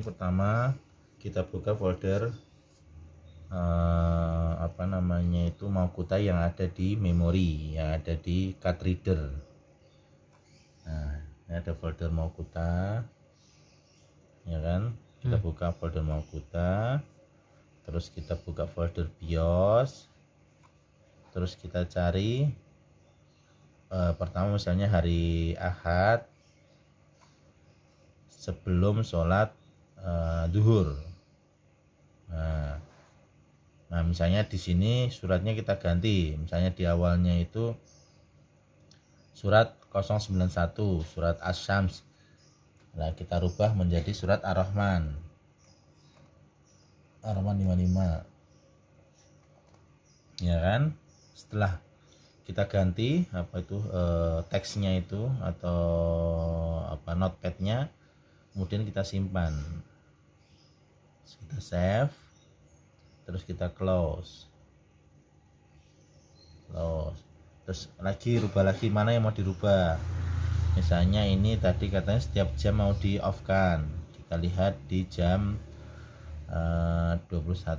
ini pertama kita buka folder uh, apa namanya itu mau kuta yang ada di memori yang ada di card reader nah ini ada folder mau kuta ya kan kita hmm. buka folder mau kuta terus kita buka folder BIOS terus kita cari uh, pertama misalnya hari Ahad sebelum sholat Eh, duhur. Nah, nah, misalnya di sini suratnya kita ganti. Misalnya di awalnya itu surat 091, surat Asyams. Nah, kita rubah menjadi surat Ar-Rahman. Ar-Rahman 55. Ya kan? Setelah kita ganti apa itu e, teksnya itu atau apa notepadnya kemudian kita simpan Terus kita save. Terus kita close. Close. Terus lagi rubah lagi mana yang mau dirubah. Misalnya ini tadi katanya setiap jam mau di off kan. Kita lihat di jam eh, uh, 21.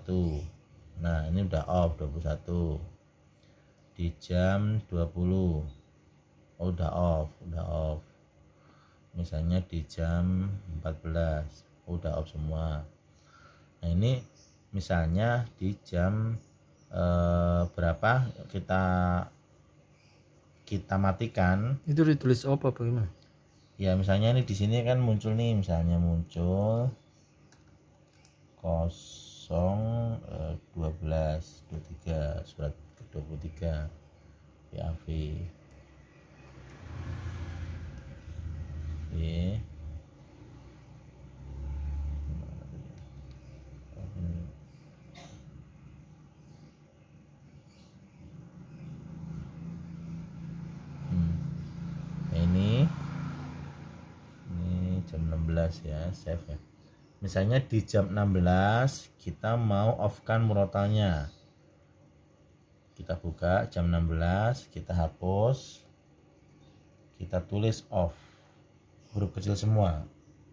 Nah, ini udah off 21. Di jam 20 oh, udah off udah off misalnya di jam 14 oh, udah off semua nah ini misalnya di jam e, berapa kita kita matikan itu ditulis apa bagaimana ya misalnya ini di sini kan muncul nih misalnya muncul kosong eh, dua belas dua tiga surat ke dua puluh tiga PAV ya, Oke. 16 ya save ya misalnya di jam 16 kita mau off kan murotalnya kita buka jam 16 kita hapus kita tulis off huruf kecil semua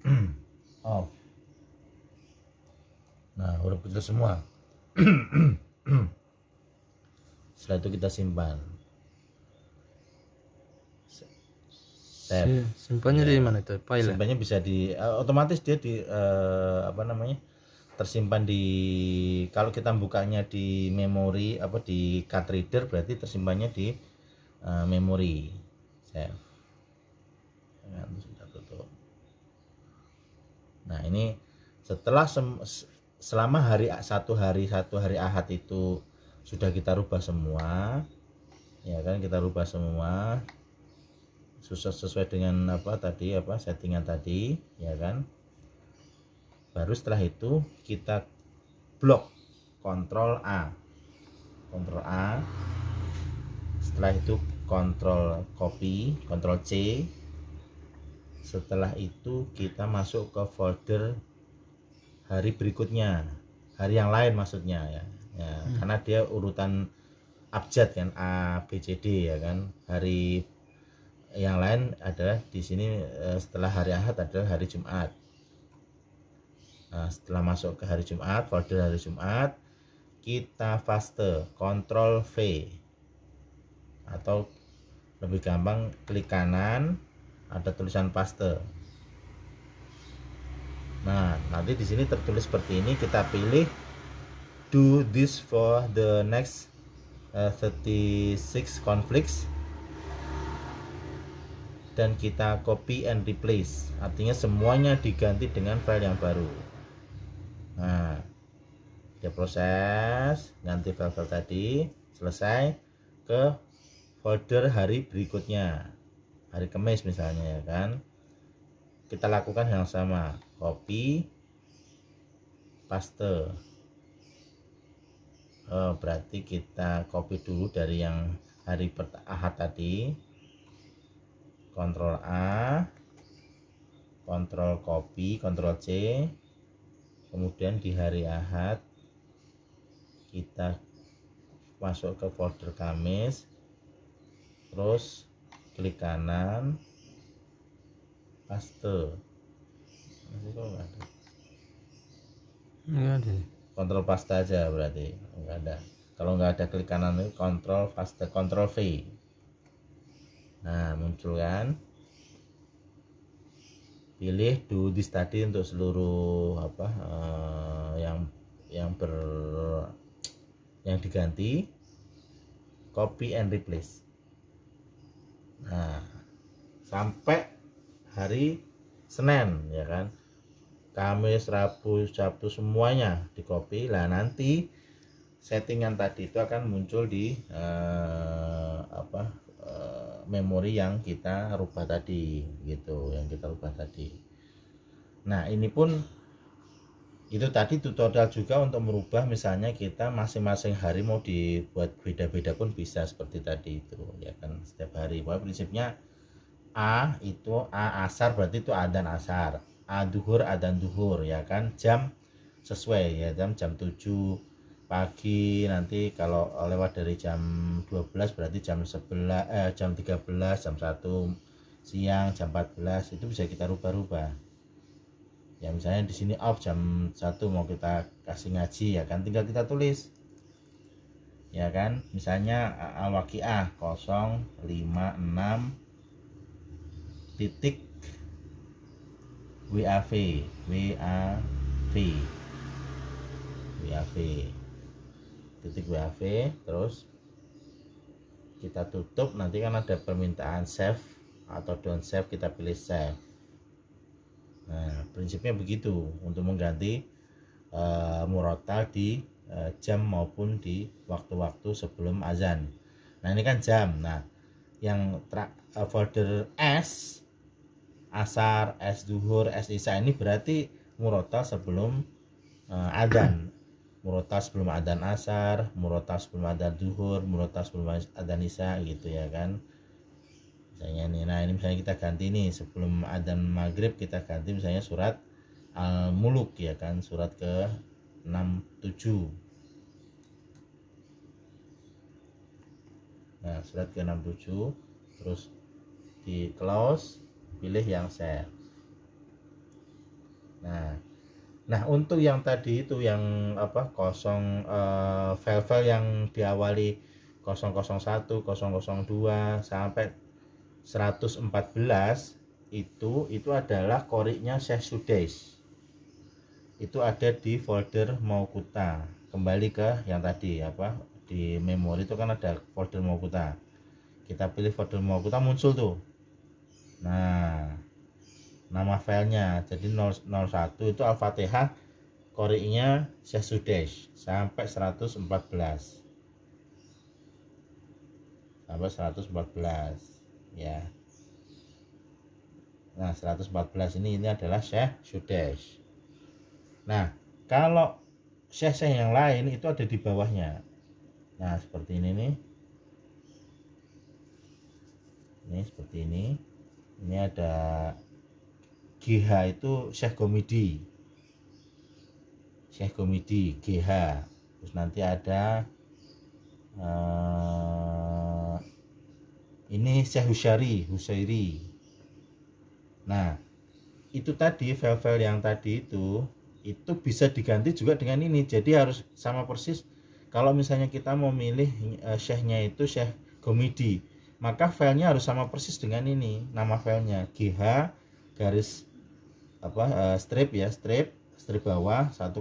off nah huruf kecil semua setelah itu kita simpan save. Simpannya ya. di mana itu? File. Ya? Simpannya bisa di uh, otomatis dia di uh, apa namanya? tersimpan di kalau kita bukanya di memori apa di card reader berarti tersimpannya di uh, memori ya, save. Nah, ini setelah sem selama hari satu hari satu hari Ahad itu sudah kita rubah semua. Ya kan kita rubah semua sesuai, sesuai dengan apa tadi apa settingan tadi ya kan baru setelah itu kita blok kontrol A kontrol A setelah itu kontrol copy kontrol C setelah itu kita masuk ke folder hari berikutnya hari yang lain maksudnya ya, ya hmm. karena dia urutan abjad kan A B C D ya kan hari yang lain adalah di sini eh, setelah hari Ahad adalah hari Jumat. Nah, setelah masuk ke hari Jumat, folder hari Jumat, kita faste, Ctrl V. Atau lebih gampang klik kanan, ada tulisan paste. Nah, nanti di sini tertulis seperti ini, kita pilih do this for the next uh, eh, 36 conflicts dan kita copy and replace artinya semuanya diganti dengan file yang baru nah kita ya proses ganti file-file tadi selesai ke folder hari berikutnya hari kemis misalnya ya kan kita lakukan yang sama copy paste oh, berarti kita copy dulu dari yang hari ahad tadi Ctrl A Ctrl copy Ctrl C kemudian di hari Ahad kita masuk ke folder Kamis terus klik kanan paste masih kok enggak ada enggak ada kontrol paste aja berarti enggak ada kalau enggak ada klik kanan itu kontrol paste kontrol V nah muncul kan pilih do this tadi untuk seluruh apa uh, yang yang ber yang diganti copy and replace nah sampai hari Senin ya kan Kamis Rabu Sabtu semuanya di copy lah nanti settingan tadi itu akan muncul di uh, apa memori yang kita rubah tadi gitu yang kita rubah tadi nah ini pun itu tadi tutorial juga untuk merubah misalnya kita masing-masing hari mau dibuat beda-beda pun bisa seperti tadi itu ya kan setiap hari bahwa prinsipnya A itu A asar berarti itu adan asar A duhur adan duhur ya kan jam sesuai ya jam jam 7 pagi nanti kalau lewat dari jam 12 berarti jam 11 eh, jam 13 jam 1 siang jam 14 itu bisa kita rubah-rubah ya misalnya di sini off jam 1 mau kita kasih ngaji ya kan tinggal kita tulis ya kan misalnya awakiah 056 titik WAV WAV WAV titik WAV terus kita tutup nanti kan ada permintaan save atau don't save kita pilih save nah prinsipnya begitu untuk mengganti uh, murotal di uh, jam maupun di waktu-waktu sebelum azan nah ini kan jam nah yang uh, folder S asar, S duhur, S isa ini berarti murotal sebelum uh, azan murotas belum adan asar, murotas belum adan duhur, murotas belum adan nisa, gitu ya kan. Misalnya ini, nah ini misalnya kita ganti nih sebelum adan maghrib kita ganti misalnya surat al-muluk ya kan, surat ke 67. Nah, surat ke-67 terus di close pilih yang share. Nah, Nah, untuk yang tadi itu yang apa kosong uh, eh, file-file yang diawali 001, 002 sampai 114 itu itu adalah koriknya sesudes Itu ada di folder mau kuta Kembali ke yang tadi apa di memori itu kan ada folder mau kuta Kita pilih folder mau kuta muncul tuh. Nah, nama filenya jadi 001 itu al-fatihah korinya syahsudesh sampai 114 sampai 114 ya nah 114 ini ini adalah syekh sudesh nah kalau syekh-syekh yang lain itu ada di bawahnya nah seperti ini nih ini seperti ini ini ada GH itu Syekh Komidi, Syekh Komidi GH terus nanti ada uh, ini Syekh Husyari Husairi nah itu tadi file-file yang tadi itu itu bisa diganti juga dengan ini jadi harus sama persis kalau misalnya kita mau milih uh, eh, Syekhnya itu Syekh Komidi, maka filenya harus sama persis dengan ini nama filenya GH garis apa uh, strip ya strip strip bawah 106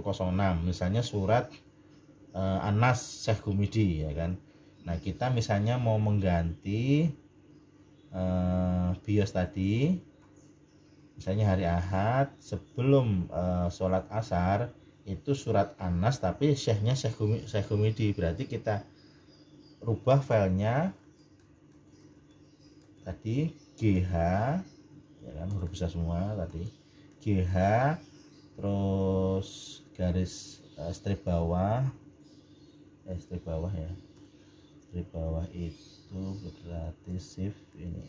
misalnya surat uh, Anas Syekh Gumidi ya kan Nah kita misalnya mau mengganti uh, bios tadi misalnya hari Ahad sebelum uh, sholat asar itu surat Anas tapi syekhnya syekh Gumidi berarti kita rubah filenya tadi GH ya kan huruf besar semua tadi GH terus garis uh, strip bawah eh, strip bawah ya strip bawah itu berarti shift ini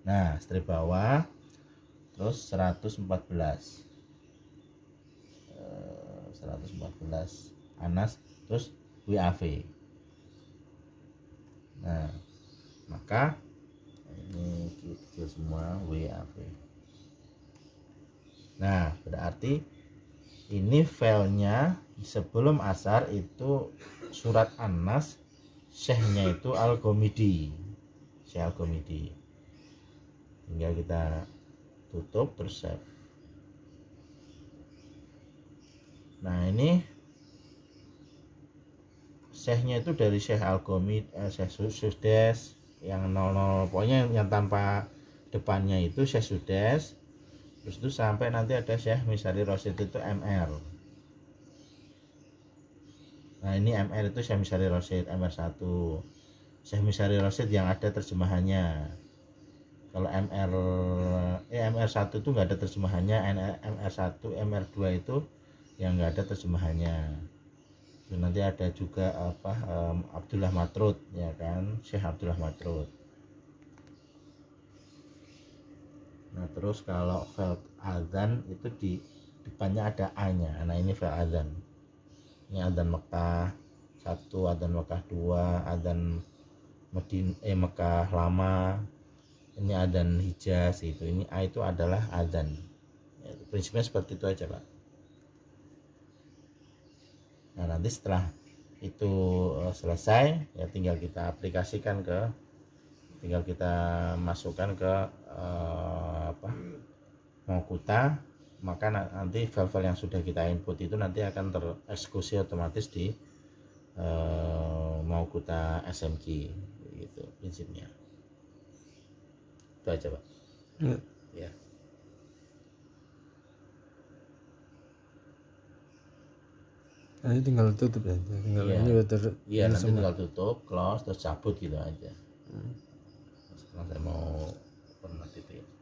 nah strip bawah terus 114 114 Anas terus WAV nah maka ini kecil semua WAV Nah, berarti ini filenya sebelum asar itu surat Anas syekhnya itu al komidi Syekh al komidi Tinggal kita tutup terus Nah, ini syekhnya itu dari Syekh Al-Gomid, eh, Syekh Sudes yang 00 pokoknya yang, yang tanpa depannya itu Syekh Sudes terus itu sampai nanti ada Syekh Misari Rosid itu MR nah ini MR itu Syekh Misari Rosid MR1 Syekh Misari Rosid yang ada terjemahannya kalau MR eh, MR1 itu nggak ada terjemahannya MR1 MR2 itu yang nggak ada terjemahannya nanti ada juga apa um, Abdullah Matrud ya kan Syekh Abdullah Matrud nah terus kalau fail azan itu di depannya ada a nya nah ini fail azan ini azan Mekah satu azan Mekah dua azan Medin eh Mekah lama ini azan Hijaz itu ini a itu adalah azan ya, prinsipnya seperti itu aja pak nah nanti setelah itu eh, selesai ya tinggal kita aplikasikan ke tinggal kita masukkan ke eh, mau kuta, maka nanti file-file yang sudah kita input itu nanti akan tereksekusi otomatis di eh, mau kuta SMK gitu prinsipnya itu aja pak ya, ya Nanti tinggal tutup ya, tinggal iya. ini ter Iya, nanti semua. tinggal tutup, close, terus cabut gitu aja. Hmm. Sekarang saya mau pernah titik.